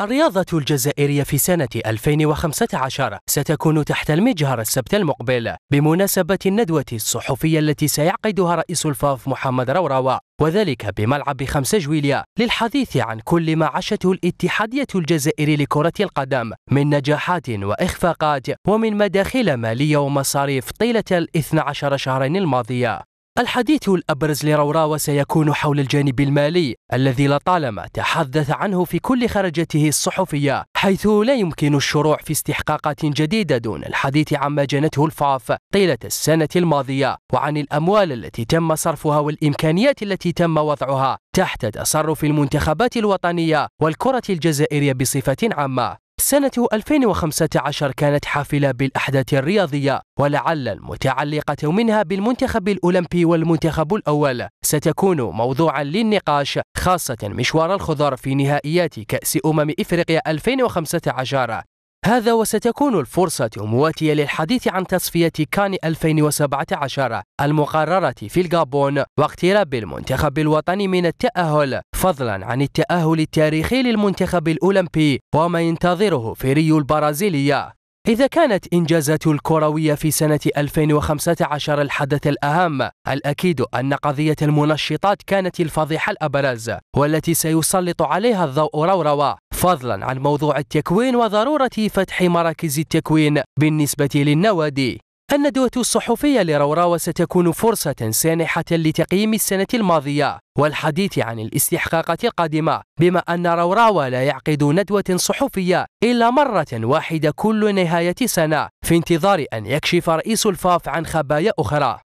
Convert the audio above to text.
الرياضة الجزائرية في سنة 2015 ستكون تحت المجهر السبت المقبل بمناسبة الندوة الصحفية التي سيعقدها رئيس الفاف محمد روروا وذلك بملعب 5 جويليا للحديث عن كل ما عاشته الاتحادية الجزائري لكرة القدم من نجاحات وإخفاقات ومن مداخل مالية ومصاريف طيلة ال 12 شهرين الماضية الحديث الأبرز لروراوة سيكون حول الجانب المالي الذي لطالما تحدث عنه في كل خرجته الصحفية حيث لا يمكن الشروع في استحقاقات جديدة دون الحديث عما جنته الفاف طيلة السنة الماضية وعن الأموال التي تم صرفها والإمكانيات التي تم وضعها تحت تصرف المنتخبات الوطنية والكرة الجزائرية بصفة عامة سنة 2015 كانت حافلة بالأحداث الرياضية ولعل المتعلقة منها بالمنتخب الأولمبي والمنتخب الأول ستكون موضوعا للنقاش خاصة مشوار الخضر في نهائيات كأس أمم إفريقيا 2015 هذا وستكون الفرصة مواتية للحديث عن تصفية كان 2017 المقررة في الغابون واقتراب المنتخب الوطني من التأهل فضلا عن التأهل التاريخي للمنتخب الأولمبي وما ينتظره في ريو البرازيلية إذا كانت إنجازات الكروية في سنة 2015 الحدث الأهم الأكيد أن قضية المنشطات كانت الفضيحة الأبرز والتي سيسلط عليها الضوء روروة فضلا عن موضوع التكوين وضرورة فتح مراكز التكوين بالنسبة للنوادي الندوة الصحفية لروراوة ستكون فرصة سانحة لتقييم السنة الماضية والحديث عن الاستحقاقات القادمة بما أن روراوة لا يعقد ندوة صحفية إلا مرة واحدة كل نهاية سنة في انتظار أن يكشف رئيس الفاف عن خبايا أخرى